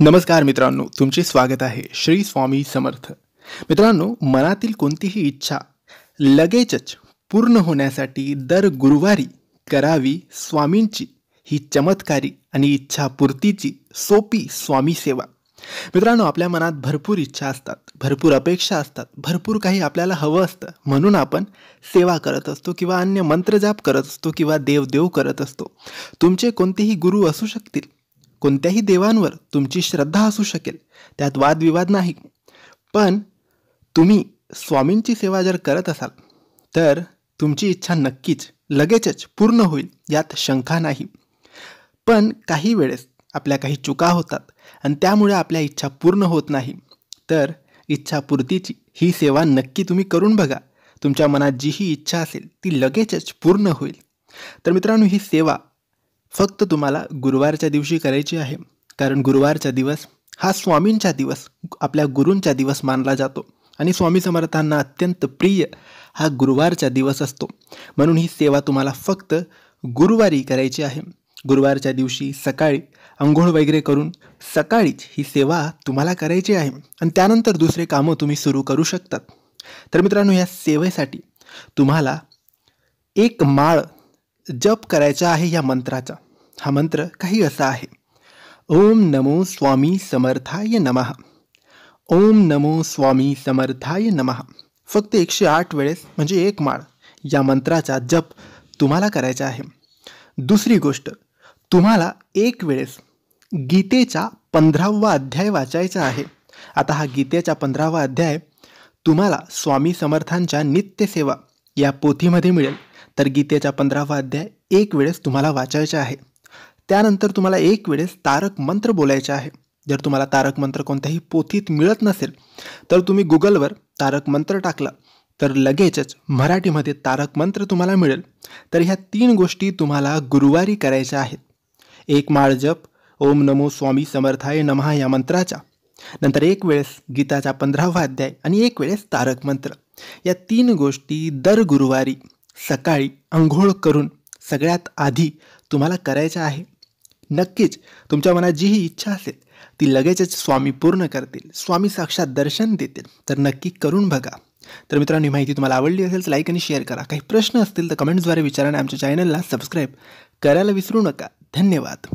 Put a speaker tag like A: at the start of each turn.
A: नमस्कार मित्रांनो तुमचे स्वागत आहे श्री स्वामी समर्थ मित्रांनो मनातील कोणतीही इच्छा लगेचच पूर्ण होण्यासाठी दर गुरुवारी करावी स्वामींची ही चमत्कारी आणि इच्छापूर्तीची सोपी स्वामी सेवा मित्रांनो आपल्या मनात भरपूर इच्छा असतात भरपूर अपेक्षा असतात भरपूर काही आपल्याला हवं असतं म्हणून आपण सेवा करत असतो किंवा अन्य मंत्रजाप करत असतो किंवा देवदेव करत असतो तुमचे कोणतेही गुरु असू शकतील कोणत्याही देवांवर तुमची श्रद्धा असू शकेल त्यात वादविवाद नाही पण तुम्ही स्वामींची सेवा जर करत असाल तर तुमची इच्छा नक्कीच लगेचच पूर्ण होईल यात शंका नाही पण काही वेळेस आपल्या काही चुका होतात आणि त्यामुळे आपल्या इच्छा पूर्ण होत नाही तर इच्छापूर्तीची ही सेवा नक्की तुम्ही करून बघा तुमच्या मनात जी ही इच्छा असेल ती लगेचच पूर्ण होईल तर मित्रांनो ही सेवा फक्त तुम्हाला गुरुवारच्या दिवशी करायची आहे कारण गुरुवारचा दिवस हा स्वामींचा दिवस आपल्या गुरूंचा दिवस मानला जातो आणि स्वामी समर्थांना अत्यंत प्रिय हा गुरुवारचा दिवस असतो म्हणून ही सेवा तुम्हाला फक्त गुरुवारी करायची आहे गुरुवारच्या दिवशी सकाळी आंघोळ वगैरे करून सकाळीच ही सेवा तुम्हाला करायची आहे आणि त्यानंतर दुसरे कामं तुम्ही सुरू करू शकतात तर मित्रांनो या सेवेसाठी तुम्हाला एक माळ जप करायचा आहे या मंत्राचा हा मंत्र काही असा आहे ओम नमो स्वामी समर्थाय नमः ओम नमो स्वामी समर्थाय नमः फक्त एकशे आठ वेळेस म्हणजे एक माळ या मंत्राचा जप तुम्हाला करायचा आहे दुसरी गोष्ट तुम्हाला एक वेळेस गीतेचा पंधरावा अध्याय वाचायचा आहे आता हा गीतेचा पंधरावा अध्याय तुम्हाला स्वामी समर्थांच्या नित्यसेवा या पोथीमध्ये मिळेल तर गीतेचा पंधरावा अध्याय एक वेळेस तुम्हाला वाचायचा आहे त्यानंतर तुम्हाला एक वेळेस तारक मंत्र बोलायचे आहे जर तुम्हाला तारक मंत्र कोणत्याही पोथीत मिळत नसेल तर तुम्ही गुगलवर तारक मंत्र टाकला तर लगेचच मराठीमध्ये तारक मंत्र तुम्हाला मिळेल तर ह्या तीन गोष्टी तुम्हाला गुरुवारी करायच्या आहेत एक माळ जप ओम नमो स्वामी समर्थाय नमहा या मंत्राचा नंतर एक वेळेस गीताचा पंधरावा अध्याय आणि एक वेळेस तारक मंत्र या तीन गोष्टी दर गुरुवारी सकाळी अंघोळ करून सगळ्यात आधी तुम्हाला करायचं आहे नक्कीच तुमच्या मनात जी ही इच्छा असेल ती लगेचच स्वामी पूर्ण करतील स्वामी साक्षात दर्शन देतील तर नक्की करून बघा तर मित्रांनो ही माहिती तुम्हाला आवडली असेल तर लाईक आणि शेअर करा काही प्रश्न असतील तर कमेंट्सद्वारे विचारा आणि आमच्या चॅनलला सबस्क्राईब करायला विसरू नका धन्यवाद